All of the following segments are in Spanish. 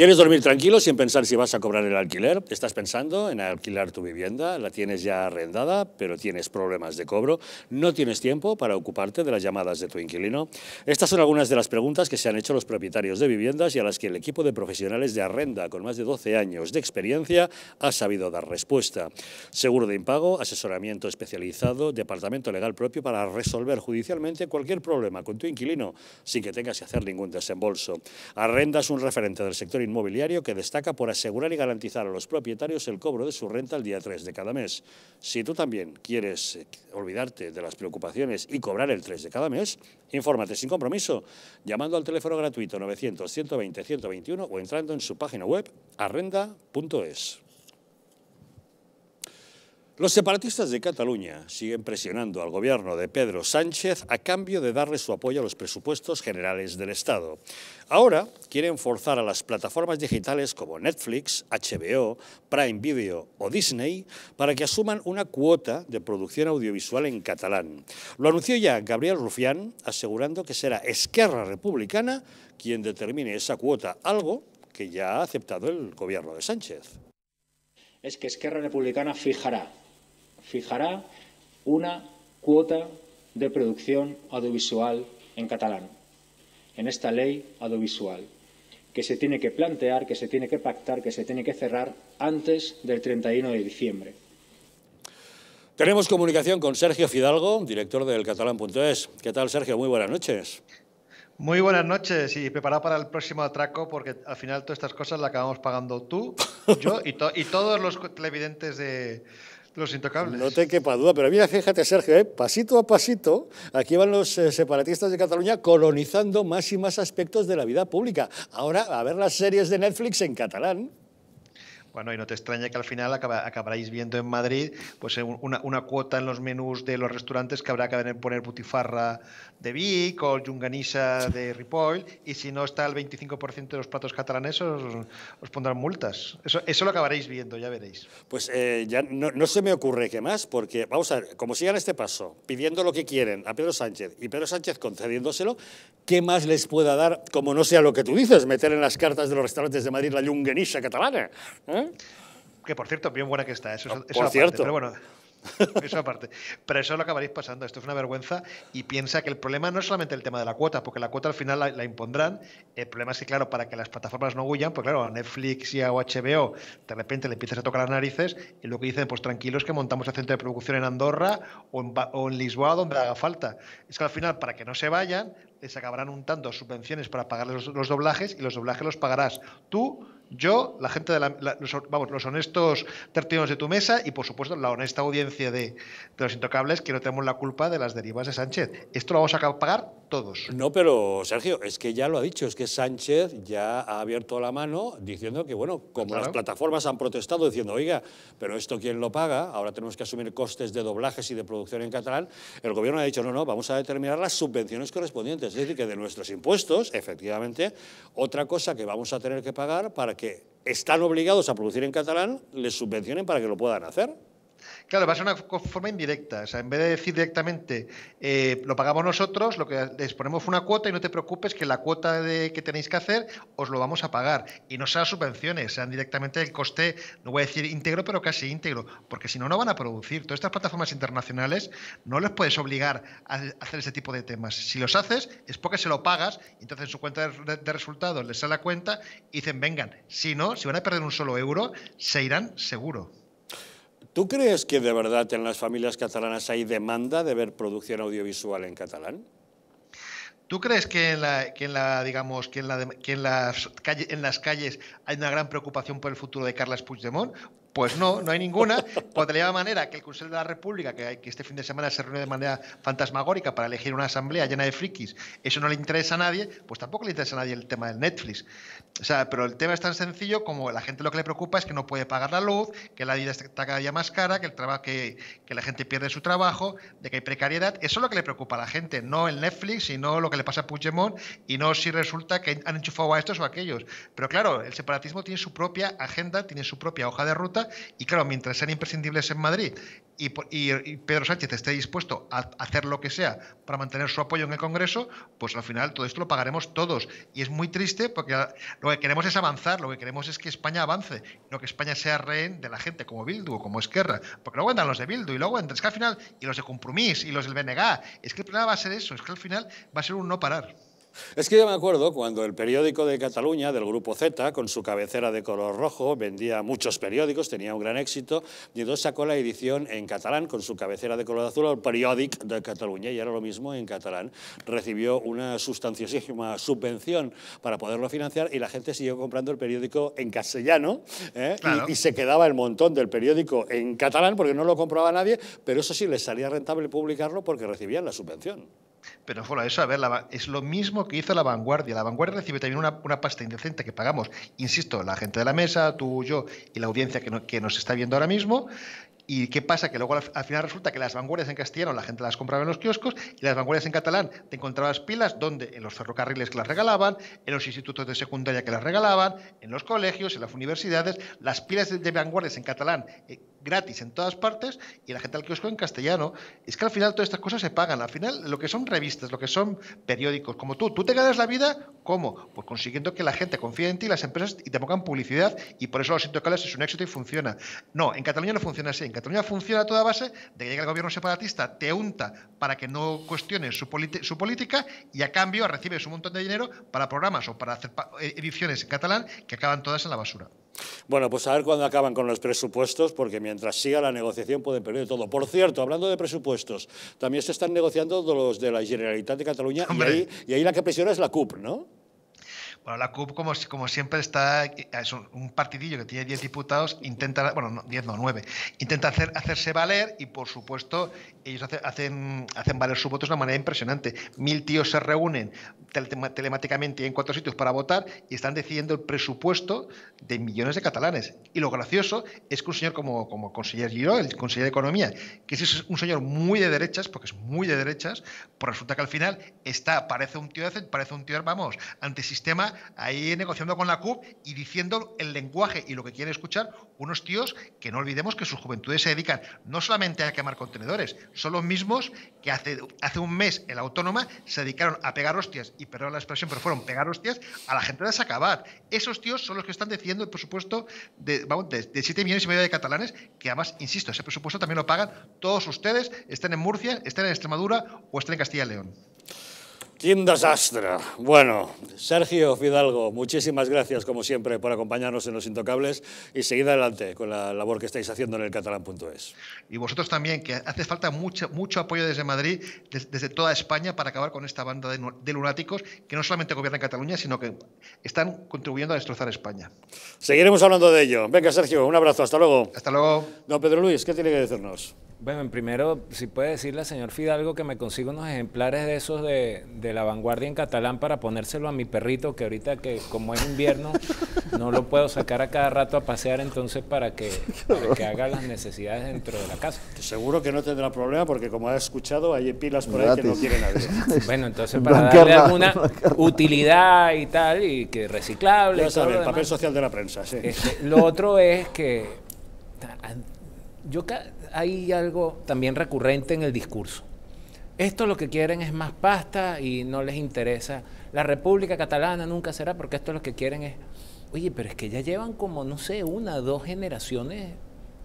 ¿Quieres dormir tranquilo sin pensar si vas a cobrar el alquiler? ¿Estás pensando en alquilar tu vivienda? ¿La tienes ya arrendada, pero tienes problemas de cobro? ¿No tienes tiempo para ocuparte de las llamadas de tu inquilino? Estas son algunas de las preguntas que se han hecho los propietarios de viviendas y a las que el equipo de profesionales de arrenda con más de 12 años de experiencia ha sabido dar respuesta. Seguro de impago, asesoramiento especializado, departamento legal propio para resolver judicialmente cualquier problema con tu inquilino sin que tengas que hacer ningún desembolso. Arrenda es un referente del sector inmobiliario que destaca por asegurar y garantizar a los propietarios el cobro de su renta el día 3 de cada mes. Si tú también quieres eh, olvidarte de las preocupaciones y cobrar el 3 de cada mes, infórmate sin compromiso llamando al teléfono gratuito 900 120 121 o entrando en su página web arrenda.es. Los separatistas de Cataluña siguen presionando al gobierno de Pedro Sánchez a cambio de darle su apoyo a los presupuestos generales del Estado. Ahora quieren forzar a las plataformas digitales como Netflix, HBO, Prime Video o Disney para que asuman una cuota de producción audiovisual en catalán. Lo anunció ya Gabriel Rufián, asegurando que será Esquerra Republicana quien determine esa cuota, algo que ya ha aceptado el gobierno de Sánchez. Es que Esquerra Republicana fijará fijará una cuota de producción audiovisual en catalán, en esta ley audiovisual, que se tiene que plantear, que se tiene que pactar, que se tiene que cerrar antes del 31 de diciembre. Tenemos comunicación con Sergio Fidalgo, director del catalán.es. ¿Qué tal, Sergio? Muy buenas noches. Muy buenas noches y preparado para el próximo atraco porque al final todas estas cosas las acabamos pagando tú, yo y todos los televidentes de, los intocables. No te quepa duda, pero mira, fíjate, Sergio, ¿eh? pasito a pasito, aquí van los eh, separatistas de Cataluña colonizando más y más aspectos de la vida pública. Ahora, a ver las series de Netflix en catalán. Bueno, y no te extraña que al final acabaréis viendo en Madrid pues eh, una, cuota en los menús de los restaurantes que habrá que poner butifarra de Vic o yunganisa de Ripoll, y si no está el 25% de los platos catalanes os, pondrán multas. Eso, lo acabaréis viendo, ya veréis. Pues eh, ya no, se me ocurre qué más, porque vamos a ver, como sigan este paso, pidiendo lo que quieren a Pedro Sánchez y Pedro Sánchez concediéndoselo, ¿qué más les pueda dar, como no sea lo que tú dices, meter en las cartas de los restaurantes de Madrid la yunganisa catalana? ¿Eh? ¿Eh? Que por cierto, bien buena que está. Eso, ah, aparte, Pero bueno, eso aparte. Pero eso lo acabaréis pasando. Esto es una vergüenza. Y piensa que el problema no es solamente el tema de la cuota, porque la cuota al final la, impondrán. El problema es que, claro, para que las plataformas no huyan, pues claro, a Netflix y a HBO de repente le empiezas a tocar las narices y lo que dicen, pues tranquilos que montamos el centro de producción en Andorra o en, Lisboa, donde haga falta. Es que al final, para que no se vayan, les acabarán untando subvenciones para pagarles los doblajes y los doblajes los pagarás tú yo, la gente de la, los, vamos, los honestos tertulianos de tu mesa y, por supuesto, la honesta audiencia de, de los intocables, que no tenemos la culpa de las derivas de Sánchez. Esto lo vamos a pagar no, pero Sergio, es que ya lo ha dicho, es que Sánchez ya ha abierto la mano diciendo que, bueno, como las plataformas han protestado diciendo, oiga, pero esto quién lo paga, ahora tenemos que asumir costes de doblajes y de producción en catalán, el gobierno ha dicho, no, no, vamos a determinar las subvenciones correspondientes, es decir, que de nuestros impuestos, efectivamente, otra cosa que vamos a tener que pagar para que están obligados a producir en catalán, les subvencionen para que lo puedan hacer. Claro, va a ser una forma indirecta. O sea, en vez de decir directamente eh, lo pagamos nosotros, lo que les ponemos una cuota y no te preocupes que la cuota que tenéis que hacer os lo vamos a pagar. Y no sean subvenciones, sean directamente el coste, no voy a decir íntegro, pero casi íntegro, porque si no, no van a producir. Todas estas plataformas internacionales no les puedes obligar a hacer ese tipo de temas. Si los haces, es porque se lo pagas, entonces en su cuenta de, de resultados les sale la cuenta y dicen, vengan, si no, si van a perder un solo euro, se irán seguro. ¿Tú crees que de verdad en las familias catalanas hay demanda de ver producción audiovisual en catalán? ¿Tú crees que en, la, digamos, que en, las, las calles hay una gran preocupación por el futuro de Carles Puigdemont? Pues no, no hay ninguna. Podría de manera que el Consejo de la República, que, este fin de semana se reúne de manera fantasmagórica para elegir una asamblea llena de frikis, eso no le interesa a nadie, pues tampoco le interesa a nadie el tema del Netflix. O sea, pero el tema es tan sencillo como la gente lo que le preocupa es que no puede pagar la luz, que la vida está cada día más cara, que, el trabajo, que, la gente pierde su trabajo, de que hay precariedad. Eso es lo que le preocupa a la gente, no el Netflix sino lo que le pasa a Puigdemont y no si resulta que han enchufado a estos o a aquellos. Pero claro, el separatismo tiene su propia agenda, tiene su propia hoja de ruta y claro, mientras sean imprescindibles en Madrid y, Pedro Sánchez esté dispuesto a hacer lo que sea para mantener su apoyo en el Congreso, pues al final todo esto lo pagaremos todos. Y es muy triste porque lo que queremos es avanzar, lo que queremos es que España avance, no que España sea rehén de la gente como Bildu o como Esquerra. Porque luego andan los de Bildu y luego andan, es que al final, y los de Compromís y los del BNG. Es que el problema va a ser eso, es que al final va a ser un no parar. Es que yo me acuerdo cuando el periódico de Cataluña, del Grupo Z, con su cabecera de color rojo, vendía muchos periódicos, tenía un gran éxito, y entonces sacó la edición en catalán con su cabecera de color azul, el periódico de Cataluña, y era lo mismo en catalán. Recibió una sustanciosísima subvención para poderlo financiar y la gente siguió comprando el periódico en castellano ¿eh? y, y, se quedaba el montón del periódico en catalán porque no lo compraba nadie, pero eso sí les salía rentable publicarlo porque recibían la subvención. Pero fuera eso, a ver, es lo mismo que hizo la vanguardia. La vanguardia recibe también una, pasta indecente que pagamos, insisto, la gente de la mesa, tú, yo y la audiencia que, que nos está viendo ahora mismo. ¿Y qué pasa? Que luego al final resulta que las vanguardias en castellano la gente las compraba en los kioscos y las vanguardias en catalán te encontrabas pilas donde en los ferrocarriles que las regalaban, en los institutos de secundaria que las regalaban, en los colegios, en las universidades, las pilas de, vanguardias en catalán. Eh, gratis en todas partes y la gente al que busco en castellano. Es que al final todas estas cosas se pagan. Al final lo que son revistas, lo que son periódicos, como tú, tú te ganas la vida, ¿cómo? Pues consiguiendo que la gente confíe en ti, las empresas y te pongan publicidad y por eso los sindicales es un éxito y funciona. No, en Cataluña no funciona así. En Cataluña funciona a toda base de que llega el gobierno separatista, te unta para que no cuestiones su, su política y a cambio recibes un montón de dinero para programas o para hacer eh, ediciones en catalán que acaban todas en la basura. Bueno, pues a ver cuándo acaban con los presupuestos, porque mientras siga la negociación pueden perder todo. Por cierto, hablando de presupuestos, también se están negociando los de la Generalitat de Cataluña y ahí, y ahí la que presiona es la CUP, ¿no? Bueno, la CUP, como, siempre, está, es un, partidillo que tiene 10 diputados, intenta, bueno, 10 no, 9, intenta hacer, hacerse valer y, por supuesto, ellos hacen, hacen valer sus votos de una manera impresionante. Mil tíos se reúnen telemáticamente en cuatro sitios para votar y están decidiendo el presupuesto de millones de catalanes. Y lo gracioso es que un señor como, como consejero Giró, el consejero de Economía, que es un señor muy de derechas, porque es muy de derechas, pues resulta que al final está, parece un tío, parece un tío, vamos, antisistema ahí negociando con la CUP y diciendo el lenguaje y lo que quieren escuchar unos tíos que no olvidemos que sus juventudes se dedican no solamente a quemar contenedores, son los mismos que hace, hace un mes en la Autónoma se dedicaron a pegar hostias, y perdón la expresión, pero fueron pegar hostias a la gente de Sacabat. Esos tíos son los que están decidiendo el presupuesto de, de, de 7 millones y medio de catalanes, que además, insisto, ese presupuesto también lo pagan todos ustedes, estén en Murcia, estén en Extremadura o estén en Castilla y León. Tiendas desastre. Bueno, Sergio Fidalgo, muchísimas gracias como siempre por acompañarnos en Los Intocables y seguid adelante con la labor que estáis haciendo en el catalán.es. Y vosotros también, que hace falta mucho, mucho apoyo desde Madrid, desde toda España, para acabar con esta banda de, lunáticos que no solamente gobiernan Cataluña, sino que están contribuyendo a destrozar España. Seguiremos hablando de ello. Venga, Sergio, un abrazo, hasta luego. Hasta luego. Don Pedro Luis, ¿qué tiene que decirnos? Bueno, primero, si puede decirle al señor Fidalgo que me consiga unos ejemplares de esos de, la vanguardia en catalán para ponérselo a mi perrito, que ahorita que como es invierno, no lo puedo sacar a cada rato a pasear, entonces para que, haga las necesidades dentro de la casa. Seguro que no tendrá problema porque como ha escuchado, hay pilas por ahí que no quieren abrir. Bueno, entonces para darle alguna utilidad y tal, y que reciclable. Ya el papel social de la prensa, sí. Este, lo otro es que yo hay algo también recurrente en el discurso. Esto lo que quieren es más pasta y no les interesa. La República Catalana nunca será porque esto lo que quieren es... Oye, pero es que ya llevan como, no sé, una, dos generaciones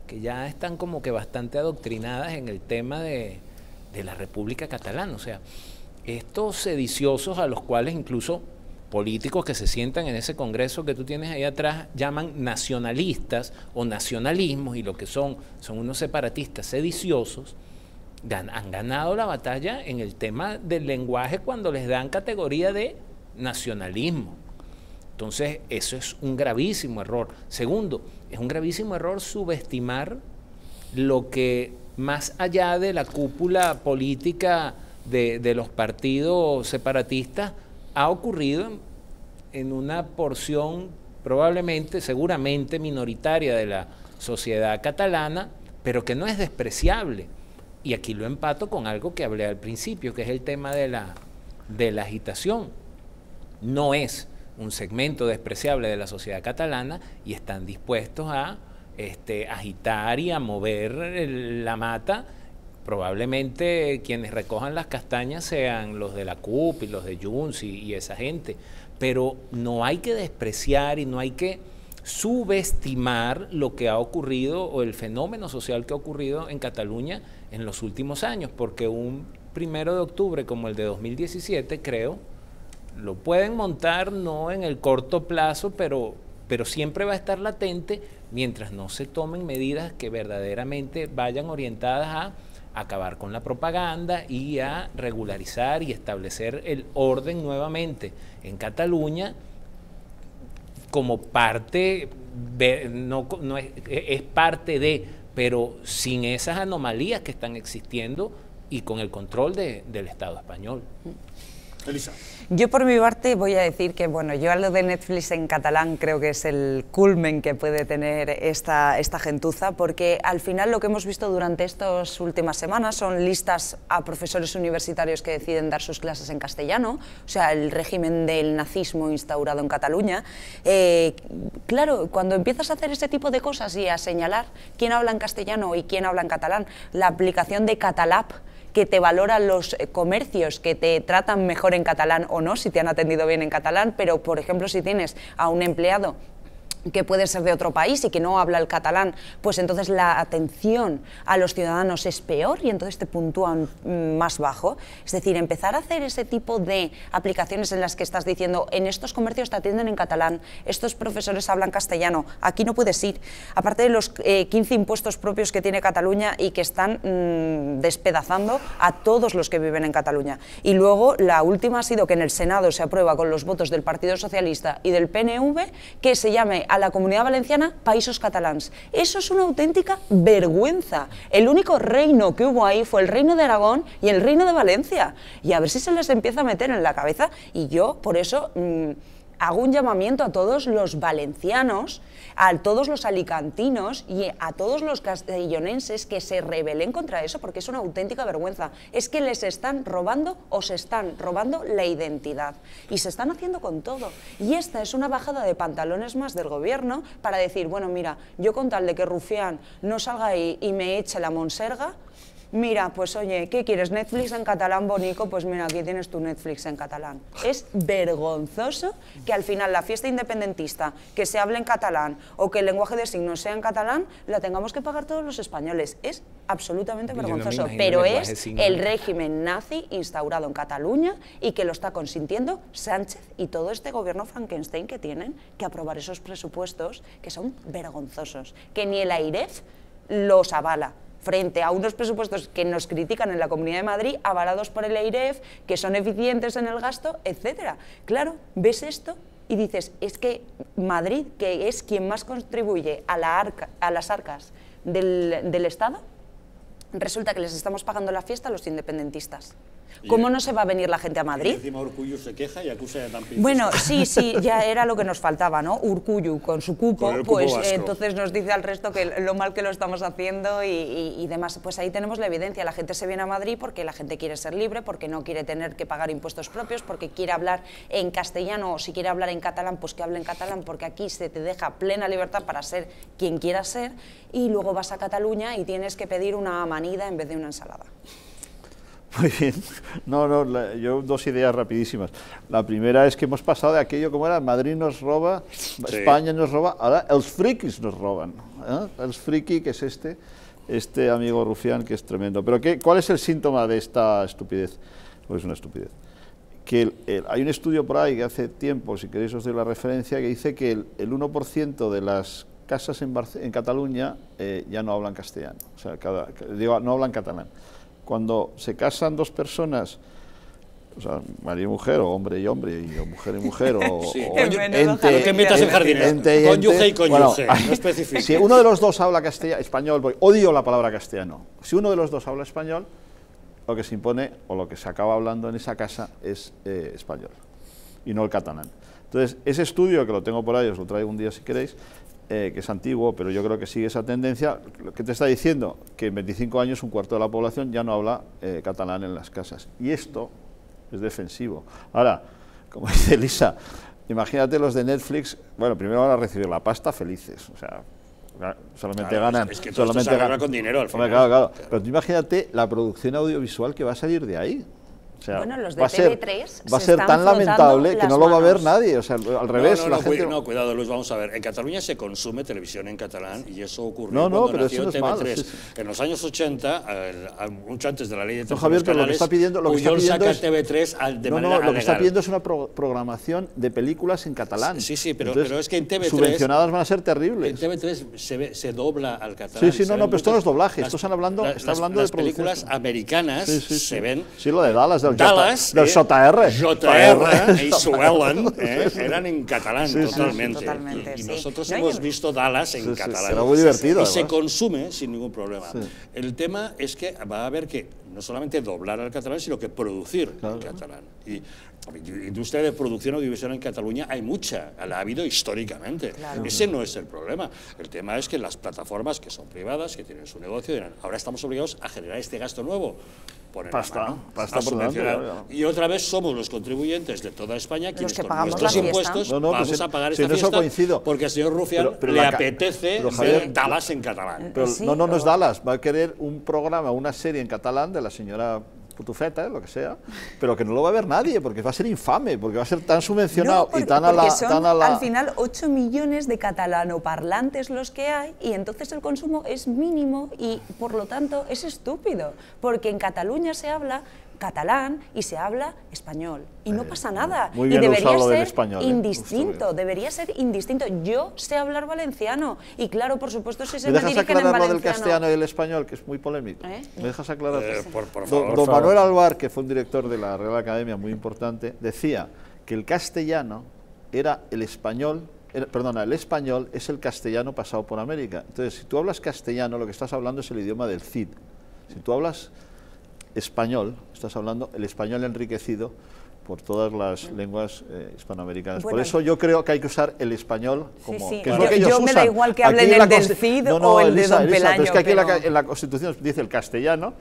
que ya están como que bastante adoctrinadas en el tema de la República Catalana. O sea, estos sediciosos a los cuales incluso políticos que se sientan en ese Congreso que tú tienes ahí atrás llaman nacionalistas o nacionalismos y lo que son son unos separatistas sediciosos, han ganado la batalla en el tema del lenguaje cuando les dan categoría de nacionalismo. Entonces, eso es un gravísimo error. Segundo, es un gravísimo error subestimar lo que más allá de la cúpula política de los partidos separatistas, ha ocurrido en una porción probablemente, seguramente minoritaria de la sociedad catalana, pero que no es despreciable. Y aquí lo empato con algo que hablé al principio, que es el tema de la, de la agitación. No es un segmento despreciable de la sociedad catalana y están dispuestos a este, agitar y a mover la mata probablemente quienes recojan las castañas sean los de la CUP y los de Junts y, esa gente, pero no hay que despreciar y no hay que subestimar lo que ha ocurrido o el fenómeno social que ha ocurrido en Cataluña en los últimos años, porque un primero de octubre como el de 2017, creo, lo pueden montar no en el corto plazo, pero, pero siempre va a estar latente mientras no se tomen medidas que verdaderamente vayan orientadas a acabar con la propaganda y a regularizar y establecer el orden nuevamente en Cataluña como parte, no, no es, parte de, pero sin esas anomalías que están existiendo y con el control del Estado español. Yo por mi parte voy a decir que, bueno, yo a lo de Netflix en catalán creo que es el culmen que puede tener esta, gentuza, porque al final lo que hemos visto durante estas últimas semanas son listas a profesores universitarios que deciden dar sus clases en castellano, o sea, el régimen del nazismo instaurado en Cataluña. Eh, claro, cuando empiezas a hacer ese tipo de cosas y a señalar quién habla en castellano y quién habla en catalán, la aplicación de Catalap, que te valora los eh, comercios, que te tratan mejor en catalán o no, si te han atendido bien en catalán, pero por ejemplo si tienes a un empleado que puede ser de otro país y que no habla el catalán, pues entonces la atención a los ciudadanos es peor y entonces te puntúan mm, más bajo. Es decir, empezar a hacer ese tipo de aplicaciones en las que estás diciendo, en estos comercios te atienden en catalán, estos profesores hablan castellano, aquí no puedes ir. Aparte de los 15 eh, impuestos propios que tiene Cataluña y que están mm, despedazando a todos los que viven en Cataluña. Y luego la última ha sido que en el Senado se aprueba con los votos del Partido Socialista y del PNV que se llame a la comunidad valenciana Países Catalans. Eso es una auténtica vergüenza. El único reino que hubo ahí fue el reino de Aragón y el reino de Valencia. Y a ver si se les empieza a meter en la cabeza. Y yo, por eso, mm, hago un llamamiento a todos los valencianos a todos los alicantinos y a todos los castellonenses que se rebelen contra eso porque es una auténtica vergüenza. Es que les están robando o se están robando la identidad y se están haciendo con todo. Y esta es una bajada de pantalones más del gobierno para decir, bueno, mira, yo con tal de que Rufián no salga ahí y me eche la monserga, mira, pues oye, ¿qué quieres? Netflix en catalán, Bonico, pues mira, aquí tienes tu Netflix en catalán. Es vergonzoso que al final la fiesta independentista, que se hable en catalán o que el lenguaje de signos sea en catalán, la tengamos que pagar todos los españoles. Es absolutamente vergonzoso, pero es el régimen nazi instaurado en Cataluña y que lo está consintiendo Sánchez y todo este gobierno Frankenstein que tienen que aprobar esos presupuestos que son vergonzosos, que ni el AIREF los avala, frente a unos presupuestos que nos critican en la Comunidad de Madrid, avalados por el EIREF, que son eficientes en el gasto, etcétera. Claro, ves esto y dices, es que Madrid, que es quien más contribuye a, las arcas del Estado, resulta que les estamos pagando la fiesta a los independentistas. ¿Cómo no se va a venir la gente a Madrid? encima se queja y Bueno, sí, sí, ya era lo que nos faltaba, ¿no? Urcuyu con su cupo, pues entonces nos dice al resto que lo mal que lo estamos haciendo y, demás. Pues ahí tenemos la evidencia. La gente se viene a Madrid porque la gente quiere ser libre, porque no quiere tener que pagar impuestos propios, porque quiere hablar en castellano o si quiere hablar en catalán, pues que hable en catalán, porque aquí se te deja plena libertad para ser quien quieras ser y luego vas a Cataluña y tienes que pedir una manida en vez de una ensalada. Muy bien. No, no, yo dos ideas rapidísimas. La primera es que hemos pasado de aquello como era Madrid nos roba, España nos roba, ahora los frikis nos roban. ¿eh? El friki que es este, este amigo rufián que es tremendo. Pero ¿cuál es el síntoma de esta estupidez? Pues una estupidez. Que hay un estudio por ahí que hace tiempo, si queréis os doy la referencia, que dice que el, 1% de las casas en, Cataluña eh, ya no hablan castellano. O sea, no hablan catalán cuando se casan dos personas, o sea, marido y mujer, o hombre y hombre, o mujer y mujer, o, sí. ente, lo que metas en jardines, y cónyuge, no Si uno de los dos habla castellano, español, voy, odio la palabra castellano, si uno de los dos habla español, lo que se impone, o lo que se acaba hablando en esa casa, es eh, español, y no el catalán. Entonces, ese estudio, que lo tengo por ahí, os lo traigo un día si queréis, eh, que es antiguo, pero yo creo que sigue esa tendencia, lo que te está diciendo que en 25 años un cuarto de la población ya no habla eh, catalán en las casas. Y esto es defensivo. Ahora, como dice Elisa, imagínate los de Netflix, bueno, primero van a recibir la pasta felices, o sea, solamente ganan. Es que solamente ganan con dinero al final. Claro, claro. Pero imagínate la producción audiovisual que va a salir de ahí bueno, los de va a ser, TV3 va a ser tan lamentable que no lo va a ver nadie. O sea, al revés. No, la gente... no, cuidado, Luis, vamos a ver. En Cataluña se consume televisión en catalán y eso ocurrió no, cuando nació TV3. En los años 80, mucho antes de la ley de televisión Javier, canales, lo que está pidiendo, lo está pidiendo es, TV3 de no, no, lo que está pidiendo es una programación de películas en catalán. Sí, sí, pero, es que en TV3... Subvencionadas van a ser terribles. En TV3 se, dobla al catalán. Sí, sí, no, no, pero esto no es doblaje, esto están hablando, está hablando de películas americanas se ven... Sí, lo de Dallas, del Dallas. Eh, JR. JR y su eh, eran en catalán totalmente. y, nosotros hemos visto Dallas en catalán. muy divertido. Y se consume sin ningún problema. El tema es que va a haber que no solamente doblar al catalán, sino que producir catalán. Y industria de producción audiovisual en Cataluña hay mucha, la ha habido históricamente. Ese no es el problema. El tema es que las plataformas que son privadas, que tienen su negocio, dirán, ahora estamos obligados a generar este gasto nuevo pasta, pasta por y otra vez somos los contribuyentes de toda España quienes que con nuestros impuestos no, no, pues vamos a pagar esta fiesta coincido. porque al señor Rufián le apetece pero Dallas en catalán. no, no, no es Dallas, va a querer un programa, una serie en catalán de la señora putufeta, lo que sea, pero que no lo va a ver nadie, porque va a ser infame, porque va a ser tan subvencionado y tan a, tan a la... Al final, 8 millones de catalanoparlantes los que hay, y entonces el consumo es mínimo y, por lo tanto, es estúpido, porque en Cataluña se habla catalán y se habla español. Y no pasa nada. y debería ser ¿eh? indistinto, debería ser indistinto. Yo sé hablar valenciano y claro, por supuesto, si se me, del castellano y el español, que es muy polémico? ¿Eh? ¿Me dejas aclarar? Eh, don, Manuel Alvar, que fue un director de la Real Academia muy importante, decía que el castellano era el español perdona, el español es el castellano pasado por América. Entonces, si tú hablas castellano, lo que estás hablando es el idioma del Cid. Si tú hablas español, estás hablando, el español enriquecido por todas las lenguas eh, hispanoamericanas. por eso yo creo que hay que usar el español como sí, sí. que yo me da igual que hablen el del CID o el de Don es que aquí en, la, Constitución dice el castellano,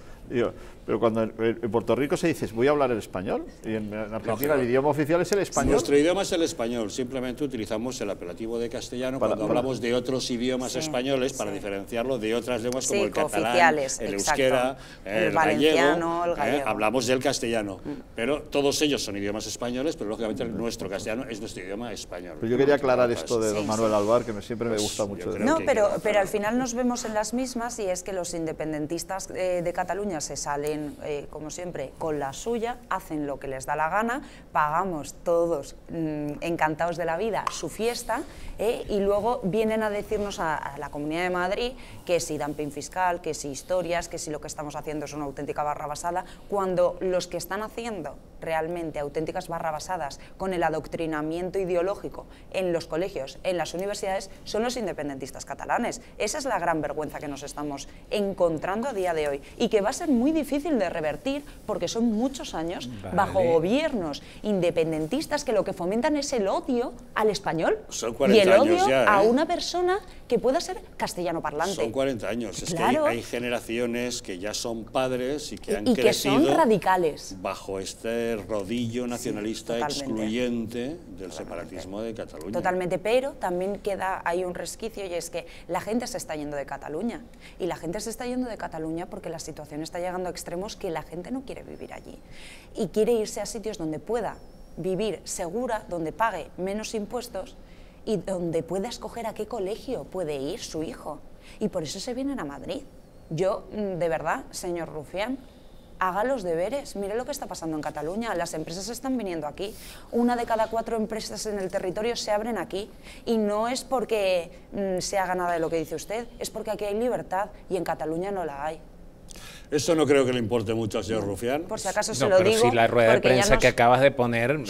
pero cuando en, Puerto Rico se dice voy a hablar el español y en, Argentina el idioma oficial es el español. Nuestro idioma es el español, simplemente utilizamos el apelativo de castellano cuando hablamos de otros idiomas españoles para diferenciarlo de otras lenguas como el catalán, el euskera, el, valenciano, el ¿eh? gallego. hablamos del castellano, mm. pero todos ellos son idiomas españoles, pero lógicamente nuestro castellano es nuestro idioma español. Pero yo quería aclarar esto de don Manuel Alvar, que me, siempre me pues gusta mucho. No, pero, pero al final nos vemos en las mismas y es que los independentistas eh, de Cataluña se salen, eh, como siempre, con la suya, hacen lo que les da la gana, pagamos todos mm, encantados de la vida su fiesta eh, y luego vienen a decirnos a, la Comunidad de Madrid que si dumping fiscal, que si historias, que si lo que estamos haciendo es una auténtica barra basada, cuando los que están haciendo realmente auténticas barrabasadas, con el adoctrinamiento ideológico en los colegios, en las universidades, son los independentistas catalanes. Esa es la gran vergüenza que nos estamos encontrando a día de hoy y que va a ser muy difícil de revertir porque son muchos años bajo gobiernos independentistas que lo que fomentan es el odio al español y el odio a ¿eh? una persona que pueda ser castellano parlante. Son 40 años, es que hay, generaciones que ya son padres y que han crecido que son radicales. bajo este rodillo nacionalista excluyente del separatismo de Cataluña. Totalmente, pero también queda ahí un resquicio y es que la gente se está yendo de Cataluña. Y la gente se está yendo de Cataluña porque la situación está llegando a extremos que la gente no quiere vivir allí. Y quiere irse a sitios donde pueda vivir segura, donde pague menos impuestos y donde pueda escoger a qué colegio puede ir su hijo. Y por eso se vienen a Madrid. Yo, mm, de verdad, señor Rufián, haga los deberes. Mire lo que está pasando en Cataluña. Las empresas están viniendo aquí. Una de cada cuatro empresas en el territorio se abren aquí. Y no es porque mm, se haga nada de lo que dice usted, es porque aquí hay libertad y en Cataluña no la hay. Eso no creo que le importe mucho al señor Rufián. Por si acaso se lo pero digo, Si la rueda de prensa que acabas de poner.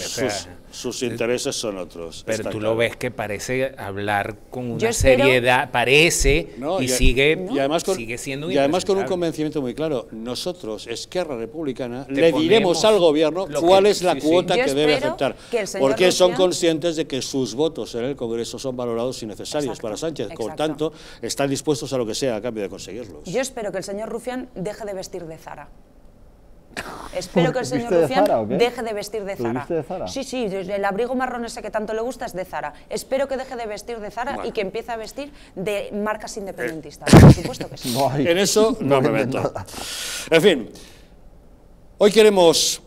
sus, eh, intereses son otros. Pero tú lo ves que parece hablar con una seriedad, parece, y, sigue, y además sigue siendo Y además con un convencimiento muy claro. Nosotros, Esquerra Republicana, le diremos al gobierno cuál es la cuota que debe aceptar. porque son conscientes de que sus votos en el Congreso son valorados y necesarios para Sánchez. Por tanto, están dispuestos a lo que sea a cambio de conseguirlos. Yo espero que el señor Rufián deje de vestir de Zara. Espero que el señor deje de vestir de Zara. de Sí, sí, el abrigo marrón ese que tanto le gusta es de Zara. Espero que deje de vestir de Zara y que empiece a vestir de marcas independentistas. Eh. Por supuesto que sí. en eso no, me meto. En fin, hoy queremos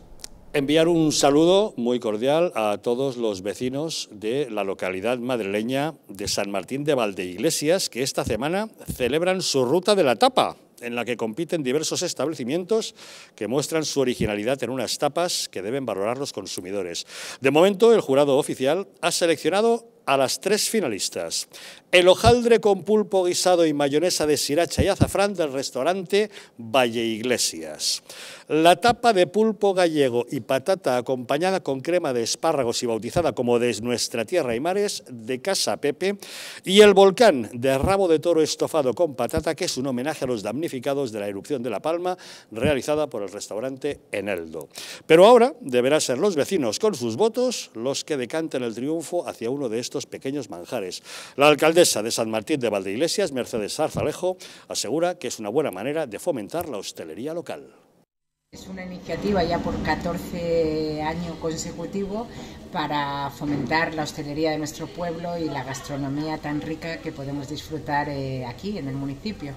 enviar un saludo muy cordial a todos los vecinos de la localidad madrileña de San Martín de Valdeiglesias que esta semana celebran su ruta de la tapa en la que compiten diversos establecimientos que muestran su originalidad en unas tapas que deben valorar los consumidores. De momento, el jurado oficial ha seleccionado a las tres finalistas. El hojaldre con pulpo guisado y mayonesa de siracha y azafrán del restaurante Valle Iglesias. La tapa de pulpo gallego y patata acompañada con crema de espárragos y bautizada como de Nuestra Tierra y Mares de Casa Pepe. Y el volcán de rabo de toro estofado con patata que es un homenaje a los damnificados de la erupción de La Palma realizada por el restaurante Eneldo. Pero ahora deberán ser los vecinos con sus votos los que decanten el triunfo hacia uno de estos pequeños manjares. La alcaldesa de San Martín de Valdeiglesias, Mercedes Arzalejo, asegura que es una buena manera de fomentar la hostelería local. Es una iniciativa ya por 14 años consecutivo para fomentar la hostelería de nuestro pueblo y la gastronomía tan rica que podemos disfrutar eh, aquí en el municipio.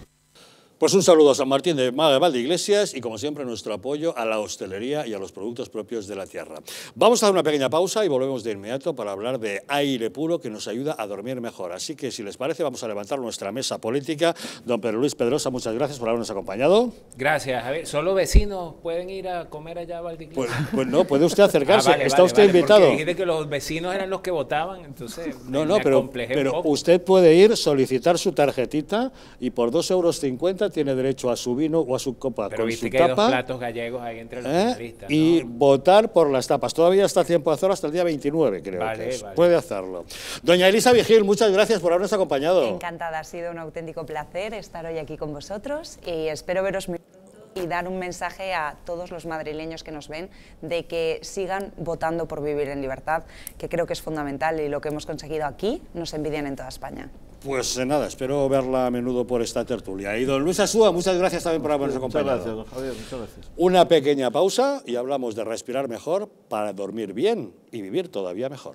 Pues un saludo a San Martín de Valde de Iglesias y como siempre nuestro apoyo a la hostelería y a los productos propios de la tierra. Vamos a dar una pequeña pausa y volvemos de inmediato para hablar de aire puro que nos ayuda a dormir mejor. Así que si les parece vamos a levantar nuestra mesa política. Don Pedro Luis Pedrosa, muchas gracias por habernos acompañado. Gracias, A ver, ¿Solo vecinos pueden ir a comer allá a Iglesias? Pues, pues, no, puede usted acercarse. Ah, Está usted invitado. dijiste que los vecinos eran los que votaban, entonces No, no, pero, pero usted puede ir, solicitar su tarjetita y por 2,50 euros tiene derecho a su vino o a su copa Pero con viste su Y votar por las tapas. Todavía está tiempo de hacerlo hasta el día 29, creo que es. Puede hacerlo. Doña Elisa Vigil, muchas gracias por habernos acompañado. Encantada, ha sido un auténtico placer estar hoy aquí con vosotros y espero veros y dar un mensaje a todos los madrileños que nos ven de que sigan votando por vivir en libertad, que creo que es fundamental y lo que hemos conseguido aquí nos envidian en toda España. Pues eh, nada, espero verla a menudo por esta tertulia. Y don Luis Asúa, muchas gracias también por habernos acompañado. Muchas gracias, don Javier, muchas gracias. Una pequeña pausa y hablamos de respirar mejor para dormir bien y vivir todavía mejor.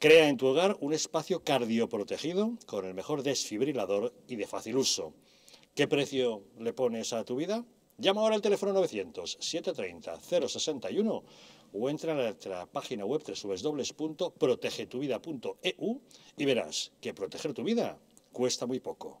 Crea en tu hogar un espacio cardioprotegido con el mejor desfibrilador y de fácil uso. ¿Qué precio le pones a tu vida? Llama ahora al teléfono 900-730-061 o entra a nuestra página web www.protegetuvida.eu y verás que proteger tu vida cuesta muy poco.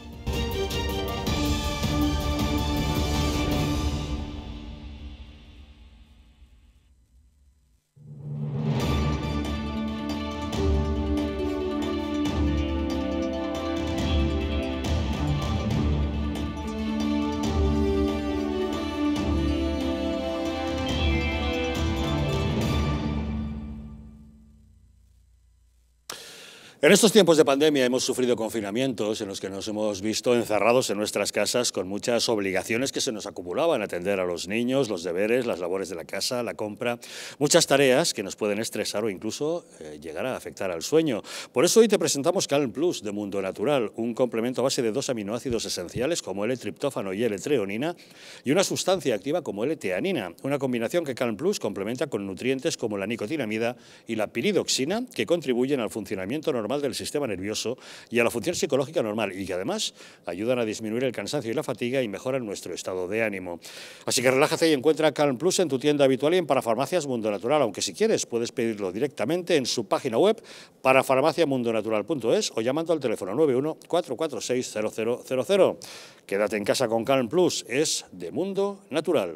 en estos tiempos de pandemia hemos sufrido confinamientos en los que nos hemos visto encerrados en nuestras casas con muchas obligaciones que se nos acumulaban, atender a los niños, los deberes, las labores de la casa, la compra, muchas tareas que nos pueden estresar o incluso eh, llegar a afectar al sueño. Por eso hoy te presentamos Calm Plus de Mundo Natural, un complemento a base de dos aminoácidos esenciales como L-triptófano y L-treonina y una sustancia activa como L-teanina, una combinación que Calm Plus complementa con nutrientes como la nicotinamida y la piridoxina que contribuyen al funcionamiento normal del sistema nervioso y a la función psicológica normal y que además ayudan a disminuir el cansancio y la fatiga y mejoran nuestro estado de ánimo. Así que relájate y encuentra Calm Plus en tu tienda habitual y en Parafarmacias Mundo Natural, aunque si quieres puedes pedirlo directamente en su página web parafarmaciamundonatural.es o llamando al teléfono 91 446 Quédate en casa con Calm Plus, es de Mundo Natural.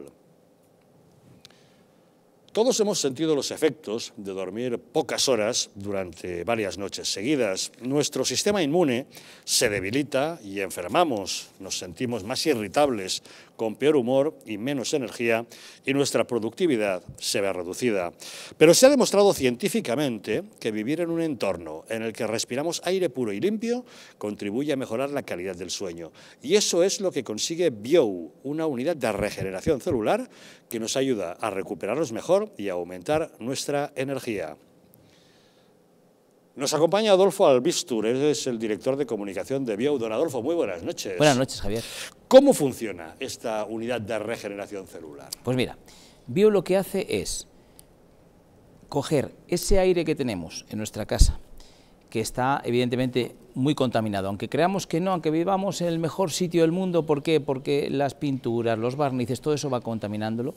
Todos hemos sentido los efectos de dormir pocas horas durante varias noches seguidas. Nuestro sistema inmune se debilita y enfermamos, nos sentimos más irritables, con peor humor y menos energía y nuestra productividad se ve reducida. Pero se ha demostrado científicamente que vivir en un entorno en el que respiramos aire puro y limpio contribuye a mejorar la calidad del sueño. Y eso es lo que consigue BIO, una unidad de regeneración celular que nos ayuda a recuperarnos mejor y a aumentar nuestra energía. Nos acompaña Adolfo Albistur, es el director de comunicación de Bio. Don Adolfo, muy buenas noches. Buenas noches, Javier. ¿Cómo funciona esta unidad de regeneración celular? Pues mira, Bio lo que hace es coger ese aire que tenemos en nuestra casa, que está evidentemente muy contaminado, aunque creamos que no, aunque vivamos en el mejor sitio del mundo, ¿por qué? Porque las pinturas, los barnices, todo eso va contaminándolo,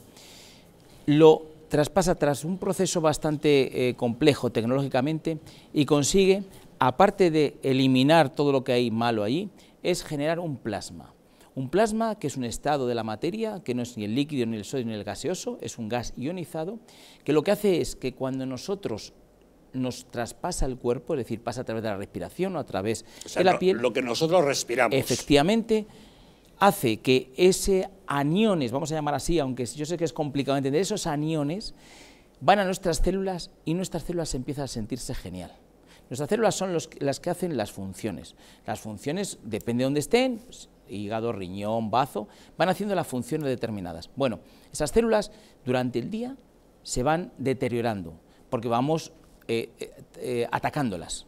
lo traspasa tras un proceso bastante eh, complejo tecnológicamente y consigue, aparte de eliminar todo lo que hay malo allí, es generar un plasma. Un plasma que es un estado de la materia, que no es ni el líquido, ni el sodio, ni el gaseoso, es un gas ionizado, que lo que hace es que cuando nosotros nos traspasa el cuerpo, es decir, pasa a través de la respiración o a través de la piel. Lo que nosotros respiramos. Efectivamente, hace que ese aniones, vamos a llamar así, aunque yo sé que es complicado entender, esos aniones van a nuestras células y nuestras células empiezan a sentirse genial. Nuestras células son las que hacen las funciones. Las funciones, depende de dónde estén, pues, hígado, riñón, bazo, van haciendo las funciones determinadas. Bueno, esas células durante el día se van deteriorando porque vamos eh, eh, eh, atacándolas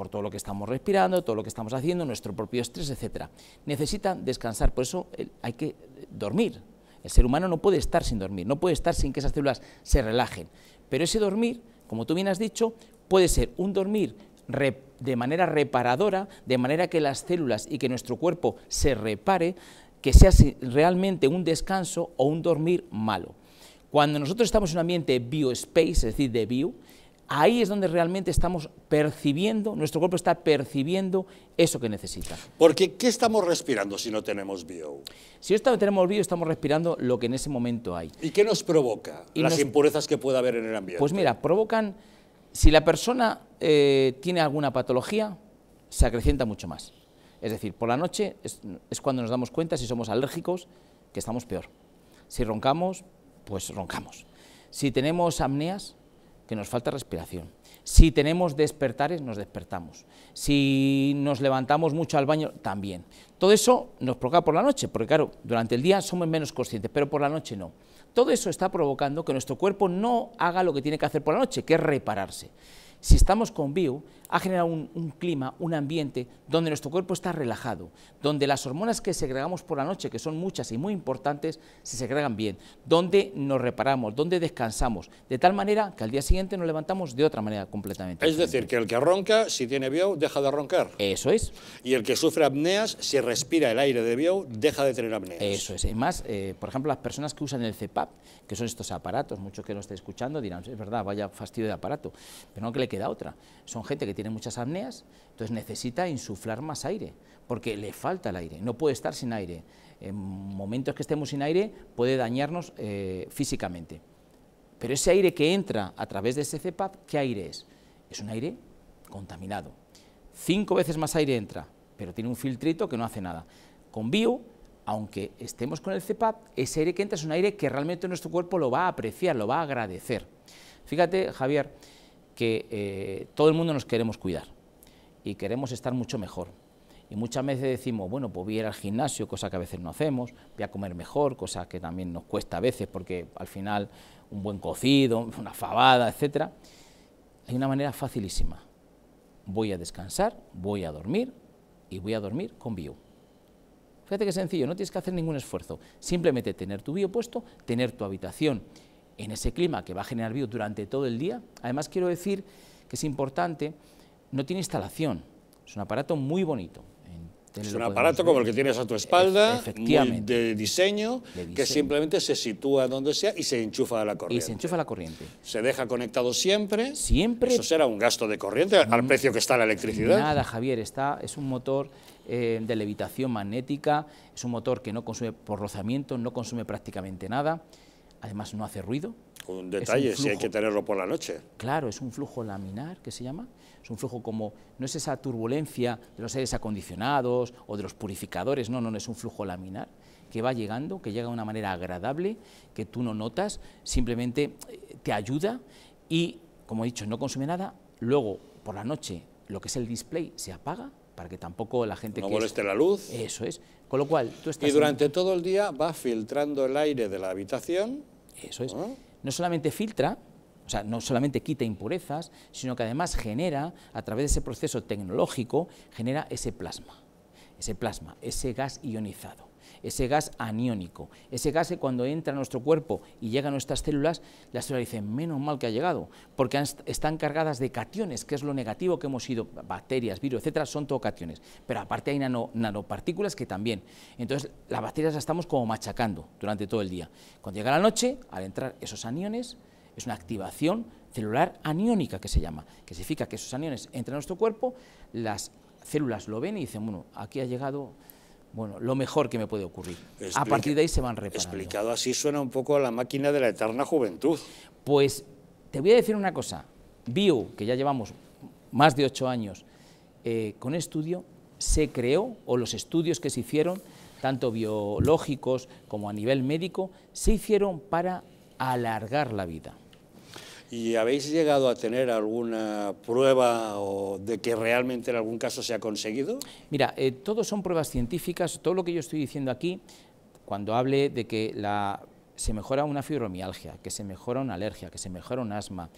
por todo lo que estamos respirando, todo lo que estamos haciendo, nuestro propio estrés, etc. Necesitan descansar, por eso hay que dormir. El ser humano no puede estar sin dormir, no puede estar sin que esas células se relajen. Pero ese dormir, como tú bien has dicho, puede ser un dormir de manera reparadora, de manera que las células y que nuestro cuerpo se repare, que sea realmente un descanso o un dormir malo. Cuando nosotros estamos en un ambiente biospace, es decir, de bio, ahí es donde realmente estamos percibiendo, nuestro cuerpo está percibiendo eso que necesita. Porque, ¿qué estamos respirando si no tenemos bio? Si no tenemos bio, estamos respirando lo que en ese momento hay. ¿Y qué nos provoca las impurezas que pueda haber en el ambiente? Pues mira, provocan, si la persona eh, tiene alguna patología, se acrecienta mucho más. Es decir, por la noche es, cuando nos damos cuenta si somos alérgicos, que estamos peor. Si roncamos, pues roncamos. Si tenemos apneas, que nos falta respiración. Si tenemos despertares, nos despertamos. Si nos levantamos mucho al baño, también. Todo eso nos provoca por la noche, porque claro, durante el día somos menos conscientes, pero por la noche no. Todo eso está provocando que nuestro cuerpo no haga lo que tiene que hacer por la noche, que es repararse si estamos con bio, ha generado un, clima, un ambiente donde nuestro cuerpo está relajado, donde las hormonas que segregamos por la noche, que son muchas y muy importantes, se segregan bien, donde nos reparamos, donde descansamos, de tal manera que al día siguiente nos levantamos de otra manera completamente. Es decir, que el que ronca, si tiene bio, deja de roncar. Eso es. Y el que sufre apneas, si respira el aire de bio, deja de tener apneas. Eso es. Y más, eh, por ejemplo, las personas que usan el CEPAP, que son estos aparatos, muchos que lo estén escuchando dirán, es verdad, vaya fastidio de aparato, pero no que queda otra. Son gente que tiene muchas apneas, entonces necesita insuflar más aire, porque le falta el aire, no puede estar sin aire. En momentos que estemos sin aire puede dañarnos eh, físicamente. Pero ese aire que entra a través de ese cepap ¿qué aire es? Es un aire contaminado. Cinco veces más aire entra, pero tiene un filtrito que no hace nada. Con bio aunque estemos con el CEPAP, ese aire que entra es un aire que realmente nuestro cuerpo lo va a apreciar, lo va a agradecer. Fíjate, Javier, que eh, todo el mundo nos queremos cuidar y queremos estar mucho mejor. Y muchas veces decimos, bueno, pues voy a ir al gimnasio, cosa que a veces no hacemos, voy a comer mejor, cosa que también nos cuesta a veces porque al final un buen cocido, una fabada, etcétera. Hay una manera facilísima. Voy a descansar, voy a dormir y voy a dormir con bio. Fíjate qué sencillo, no tienes que hacer ningún esfuerzo. Simplemente tener tu bio puesto, tener tu habitación en ese clima que va a generar virus durante todo el día. Además quiero decir que es importante, no tiene instalación, es un aparato muy bonito. Es un aparato como el que tienes a tu espalda, muy de, diseño, que simplemente se sitúa donde sea y se enchufa a la corriente. Y se enchufa a la corriente. Se deja conectado siempre. Siempre. Eso será un gasto de corriente al mm. precio que está la electricidad. Nada, Javier, está, es un motor eh, de levitación magnética, es un motor que no consume por rozamiento, no consume prácticamente nada además no hace ruido. Un detalle, si hay que tenerlo por la noche. Claro, es un flujo laminar que se llama. Es un flujo como, no es esa turbulencia de los aires acondicionados o de los purificadores, no, no, no es un flujo laminar que va llegando, que llega de una manera agradable, que tú no notas, simplemente eh, te ayuda y, como he dicho, no consume nada. Luego, por la noche, lo que es el display se apaga para que tampoco la gente... No moleste la luz. Eso es. Con lo cual, tú Y durante todo el día va filtrando el aire de la habitación. Eso es. ¿no? no solamente filtra, o sea, no solamente quita impurezas, sino que además genera, a través de ese proceso tecnológico, genera ese plasma, ese plasma, ese gas ionizado ese gas aniónico, ese gas que cuando entra a nuestro cuerpo y llega a nuestras células, las células dicen, menos mal que ha llegado, porque están cargadas de cationes, que es lo negativo que hemos sido, bacterias, virus, etcétera, son todo cationes, pero aparte hay nanopartículas que también, entonces las bacterias las estamos como machacando durante todo el día. Cuando llega la noche, al entrar esos aniones, es una activación celular aniónica que se llama, que significa que esos aniones entran a nuestro cuerpo, las células lo ven y dicen, bueno, aquí ha llegado bueno, lo mejor que me puede ocurrir. a partir de ahí se van reparando. Explicado así suena un poco a la máquina de la eterna juventud. Pues te voy a decir una cosa. Bio, que ya llevamos más de ocho años eh, con estudio, se creó, o los estudios que se hicieron, tanto biológicos como a nivel médico, se hicieron para alargar la vida. ¿Y habéis llegado a tener alguna prueba o de que realmente en algún caso se ha conseguido? Mira, eh, todo son pruebas científicas. Todo lo que yo estoy diciendo aquí, cuando hable de que la, se mejora una fibromialgia, que se mejora una alergia, que se mejora un asma,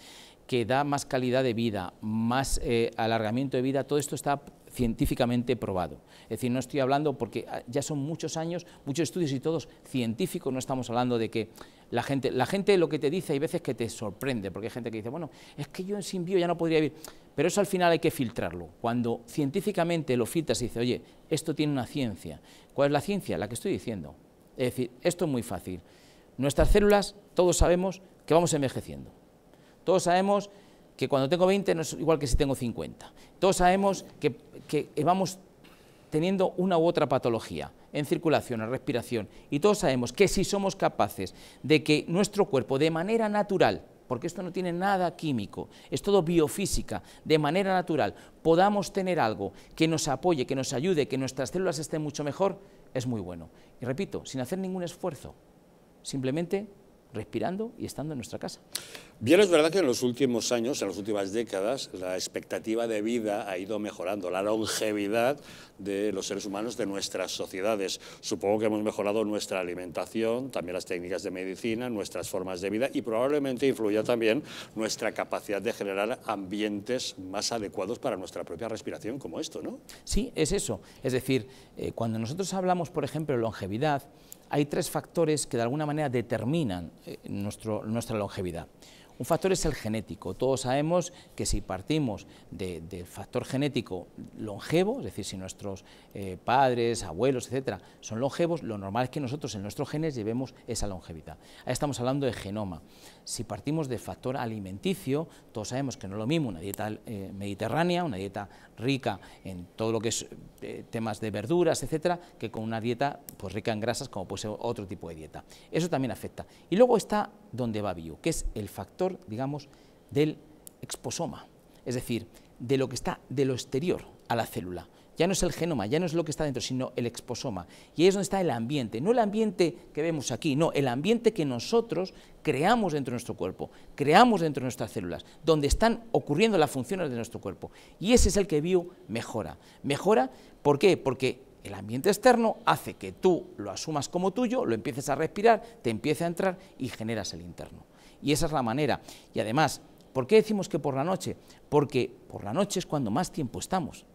que da más calidad de vida, más eh, alargamiento de vida, todo esto está científicamente probado. Es decir, no estoy hablando porque ah, ya son muchos años, muchos estudios y todos científicos, no estamos hablando de que la gente, la gente lo que te dice hay veces que te sorprende, porque hay gente que dice, bueno, es que yo en bio ya no podría vivir, pero eso al final hay que filtrarlo. Cuando científicamente lo filtras y dices, oye, esto tiene una ciencia, ¿cuál es la ciencia? La que estoy diciendo. Es decir, esto es muy fácil. Nuestras células, todos sabemos que vamos envejeciendo. Todos sabemos que cuando tengo 20 no es igual que si tengo 50. Todos sabemos que, que vamos teniendo una u otra patología en circulación, en respiración, y todos sabemos que si somos capaces de que nuestro cuerpo de manera natural, porque esto no tiene nada químico, es todo biofísica, de manera natural, podamos tener algo que nos apoye, que nos ayude, que nuestras células estén mucho mejor, es muy bueno. Y repito, sin hacer ningún esfuerzo, simplemente respirando y estando en nuestra casa. Bien, es verdad que en los últimos años, en las últimas décadas, la expectativa de vida ha ido mejorando, la longevidad de los seres humanos de nuestras sociedades. Supongo que hemos mejorado nuestra alimentación, también las técnicas de medicina, nuestras formas de vida y probablemente influya también nuestra capacidad de generar ambientes más adecuados para nuestra propia respiración, como esto, ¿no? Sí, es eso. Es decir, eh, cuando nosotros hablamos, por ejemplo, de longevidad, hay tres factores que de alguna manera determinan eh, nuestra longevidad. Un factor es el genético. Todos sabemos que si partimos del factor genético longevo, es decir, si nuestros eh, padres, abuelos, etcétera, son longevos, lo normal es que nosotros en nuestros genes llevemos esa longevidad. Ahí estamos hablando de genoma. Si partimos del factor alimenticio, todos sabemos que no es lo mismo una dieta eh, mediterránea, una dieta rica en todo lo que es eh, temas de verduras, etcétera, que con una dieta pues, rica en grasas, como puede ser otro tipo de dieta. Eso también afecta. Y luego está donde va bio, que es el factor, digamos, del exposoma, es decir, de lo que está de lo exterior a la célula. Ya no es el genoma, ya no es lo que está dentro, sino el exposoma. Y ahí es donde está el ambiente, no el ambiente que vemos aquí, no, el ambiente que nosotros creamos dentro de nuestro cuerpo, creamos dentro de nuestras células, donde están ocurriendo las funciones de nuestro cuerpo. Y ese es el que Bio mejora. Mejora, ¿por qué? Porque el ambiente externo hace que tú lo asumas como tuyo, lo empieces a respirar, te empiece a entrar y generas el interno. Y esa es la manera. Y además, ¿por qué decimos que por la noche? Porque por la noche es cuando más tiempo estamos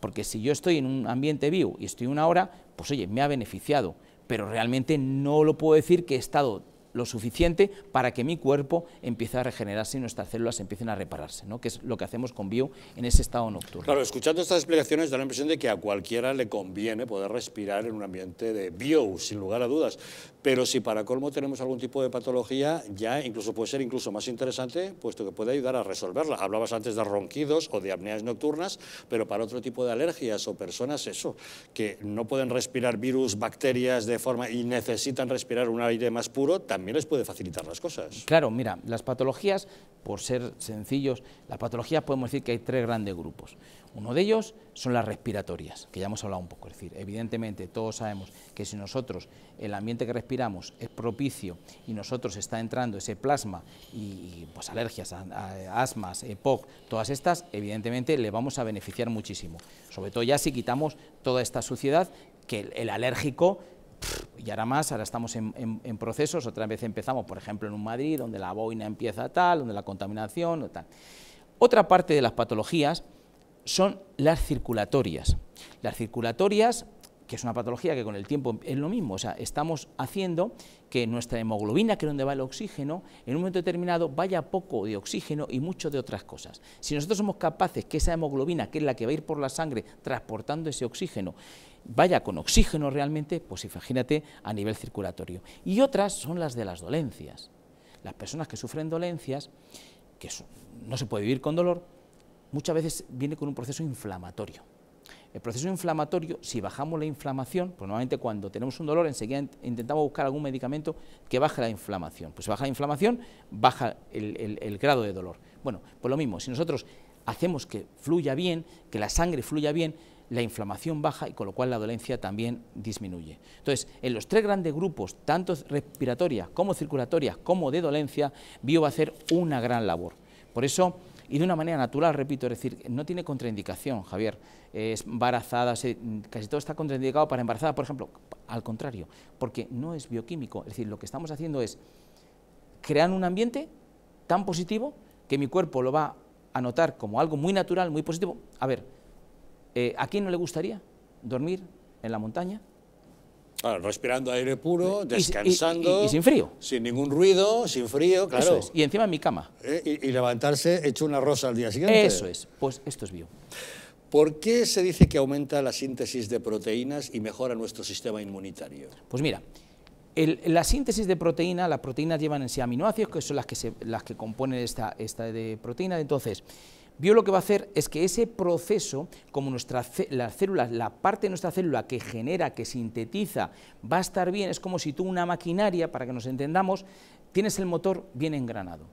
porque si yo estoy en un ambiente vivo y estoy una hora, pues oye, me ha beneficiado, pero realmente no lo puedo decir que he estado lo suficiente para que mi cuerpo empiece a regenerarse y nuestras células empiecen a repararse, ¿no? que es lo que hacemos con bio en ese estado nocturno. Claro, escuchando estas explicaciones da la impresión de que a cualquiera le conviene poder respirar en un ambiente de bio, sin lugar a dudas, pero si para colmo tenemos algún tipo de patología, ya incluso puede ser incluso más interesante, puesto que puede ayudar a resolverla. Hablabas antes de ronquidos o de apneas nocturnas, pero para otro tipo de alergias o personas, eso, que no pueden respirar virus, bacterias de forma y necesitan respirar un aire más puro, también también les puede facilitar las cosas. Claro, mira, las patologías, por ser sencillos, las patologías podemos decir que hay tres grandes grupos. Uno de ellos son las respiratorias, que ya hemos hablado un poco. Es decir, evidentemente todos sabemos que si nosotros el ambiente que respiramos es propicio y nosotros está entrando ese plasma y, pues alergias, asmas, EPOC, todas estas, evidentemente le vamos a beneficiar muchísimo. Sobre todo ya si quitamos toda esta suciedad que el alérgico y ahora más, ahora estamos en, procesos, otra vez empezamos, por ejemplo, en un Madrid, donde la boina empieza tal, donde la contaminación, tal. Otra parte de las patologías son las circulatorias. Las circulatorias, que es una patología que con el tiempo es lo mismo, o sea, estamos haciendo que nuestra hemoglobina, que es donde va el oxígeno, en un momento determinado vaya poco de oxígeno y mucho de otras cosas. Si nosotros somos capaces que esa hemoglobina, que es la que va a ir por la sangre transportando ese oxígeno, vaya con oxígeno realmente, pues imagínate a nivel circulatorio. Y otras son las de las dolencias. Las personas que sufren dolencias, que no se puede vivir con dolor, muchas veces viene con un proceso inflamatorio. El proceso inflamatorio, si bajamos la inflamación, pues normalmente cuando tenemos un dolor enseguida intentamos buscar algún medicamento que baje la inflamación. Pues si baja la inflamación, baja el, el grado de dolor. Bueno, pues lo mismo, si nosotros hacemos que fluya bien, que la sangre fluya bien, la inflamación baja y con lo cual la dolencia también disminuye. Entonces, en los tres grandes grupos, tanto respiratoria como circulatoria, como de dolencia, Bio va a hacer una gran labor. Por eso, y de una manera natural, repito, es decir, no tiene contraindicación, Javier, es embarazada, casi todo está contraindicado para embarazada, por ejemplo, al contrario, porque no es bioquímico, es decir, lo que estamos haciendo es crear un ambiente tan positivo que mi cuerpo lo va a notar como algo muy natural, muy positivo. A ver, eh, ¿A quién no le gustaría dormir en la montaña? Ah, respirando aire puro, descansando. Y, sin frío. Sin ningún ruido, sin frío, claro. Y encima en mi cama. Eh, y, levantarse hecho una rosa al día siguiente. Eso es. Pues esto es bio. ¿Por qué se dice que aumenta la síntesis de proteínas y mejora nuestro sistema inmunitario? Pues mira, la síntesis de proteína, las proteínas llevan en sí aminoácidos, que son las que, las que componen esta, esta de proteína. Entonces, Bio lo que va a hacer es que ese proceso, como nuestras células, la parte de nuestra célula que genera, que sintetiza, va a estar bien, es como si tú una maquinaria, para que nos entendamos, tienes el motor bien engranado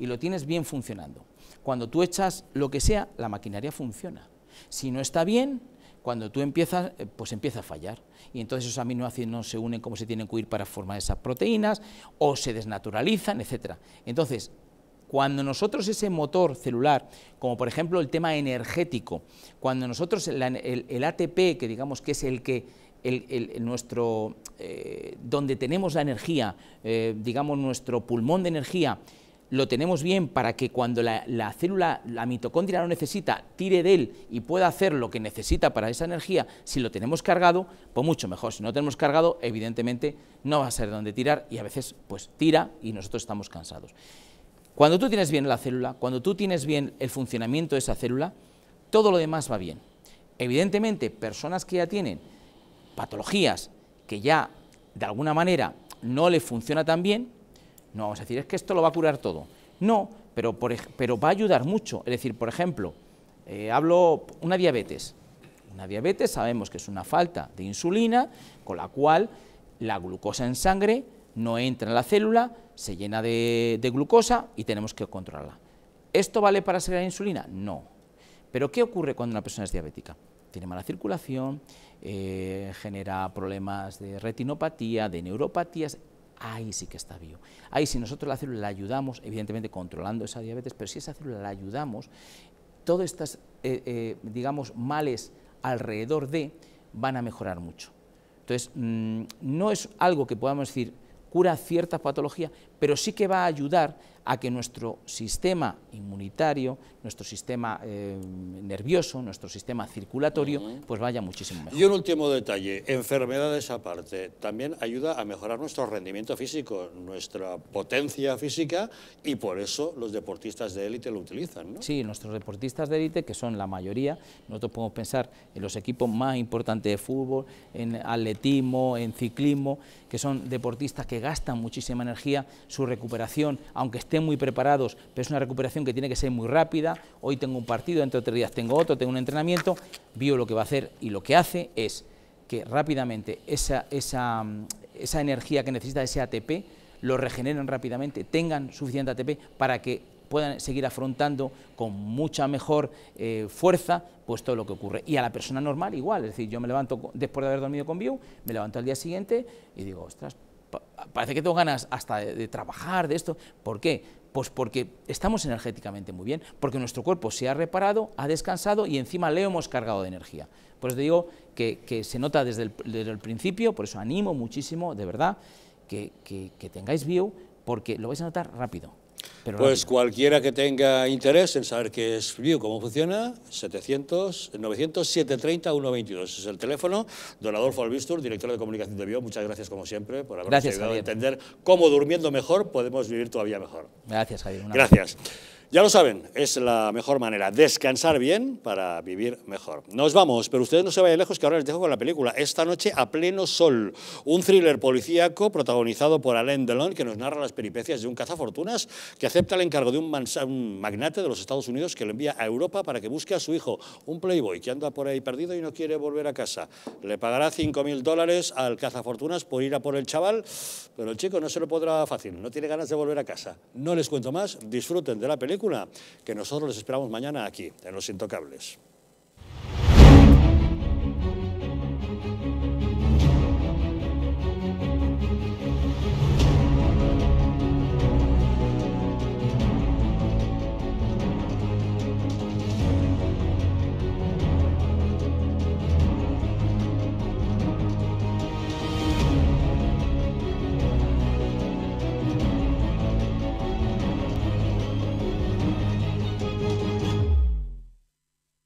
y lo tienes bien funcionando. Cuando tú echas lo que sea, la maquinaria funciona. Si no está bien, cuando tú empiezas, eh, pues empieza a fallar. Y entonces esos aminoácidos no se unen como se tienen que ir para formar esas proteínas, o se desnaturalizan, etc. Entonces, cuando nosotros ese motor celular, como por ejemplo el tema energético, cuando nosotros el, ATP, que digamos que es el que nuestro, eh, donde tenemos la energía, eh, digamos nuestro pulmón de energía, lo tenemos bien para que cuando la, célula, la mitocondria lo necesita, tire de él y pueda hacer lo que necesita para esa energía, si lo tenemos cargado, pues mucho mejor. Si no lo tenemos cargado, evidentemente no va a ser donde tirar y a veces pues tira y nosotros estamos cansados. Cuando tú tienes bien la célula, cuando tú tienes bien el funcionamiento de esa célula, todo lo demás va bien. Evidentemente, personas que ya tienen patologías que ya de alguna manera no le funciona tan bien, no vamos a decir, es que esto lo va a curar todo. No, pero, pero va a ayudar mucho. Es decir, por ejemplo, eh, hablo una diabetes. Una diabetes sabemos que es una falta de insulina, con la cual la glucosa en sangre no entra en la célula, se llena de, glucosa y tenemos que controlarla. ¿Esto vale para ser insulina? No. Pero ¿qué ocurre cuando una persona es diabética? Tiene mala circulación, eh, genera problemas de retinopatía, de neuropatías, ahí sí que está vivo. Ahí si nosotros la célula la ayudamos, evidentemente controlando esa diabetes, pero si esa célula la ayudamos, todos estos, eh, eh, digamos, males alrededor de van a mejorar mucho. Entonces, mm, no es algo que podamos decir, cura ciertas patologías, pero sí que va a ayudar a que nuestro sistema inmunitario, nuestro sistema eh, nervioso, nuestro sistema circulatorio, pues vaya muchísimo mejor. Y un último detalle, enfermedades aparte, también ayuda a mejorar nuestro rendimiento físico, nuestra potencia física y por eso los deportistas de élite lo utilizan, ¿no? Sí, nuestros deportistas de élite, que son la mayoría, nosotros podemos pensar en los equipos más importantes de fútbol, en atletismo, en ciclismo, que son deportistas que gastan muchísima energía, su recuperación, aunque estén muy preparados, pero es una recuperación que tiene que ser muy rápida. Hoy tengo un partido, dentro de tres días tengo otro, tengo un entrenamiento. Bio lo que va a hacer y lo que hace es que rápidamente esa, esa, mm, esa energía que necesita ese ATP lo regeneren rápidamente, tengan suficiente ATP para que puedan seguir afrontando con mucha mejor eh, fuerza pues todo lo que ocurre. Y a la persona normal igual, es decir, yo me levanto después de haber dormido con Bio, me levanto al día siguiente y digo, ostras, parece que tengo ganas hasta de, trabajar, de esto. ¿Por qué? Pues porque estamos energéticamente muy bien, porque nuestro cuerpo se ha reparado, ha descansado y encima le hemos cargado de energía. Por eso te digo que, se nota desde el, principio, por eso animo muchísimo, de verdad, que tengáis view, porque lo vais a notar rápido pues cualquiera que tenga interés en saber qué es View, cómo funciona, 700, 900 730 122. es el teléfono. Don Adolfo Albistur, director de comunicación de Bio. muchas gracias como siempre por habernos gracias, ayudado a entender cómo durmiendo mejor podemos vivir todavía mejor. Gracias, Javier. gracias. Ya lo saben, es la mejor manera, descansar bien para vivir mejor. Nos vamos, pero ustedes no se vayan lejos que ahora les dejo con la película. Esta noche a pleno sol, un thriller policíaco protagonizado por Alain Delon que nos narra las peripecias de un cazafortunas que acepta el encargo de un, magnate de los Estados Unidos que lo envía a Europa para que busque a su hijo, un playboy que anda por ahí perdido y no quiere volver a casa. Le pagará 5.000 dólares al cazafortunas por ir a por el chaval, pero el chico no se lo podrá fácil, no tiene ganas de volver a casa. No les cuento más, disfruten de la película que nosotros les esperamos mañana aquí, en Los Intocables.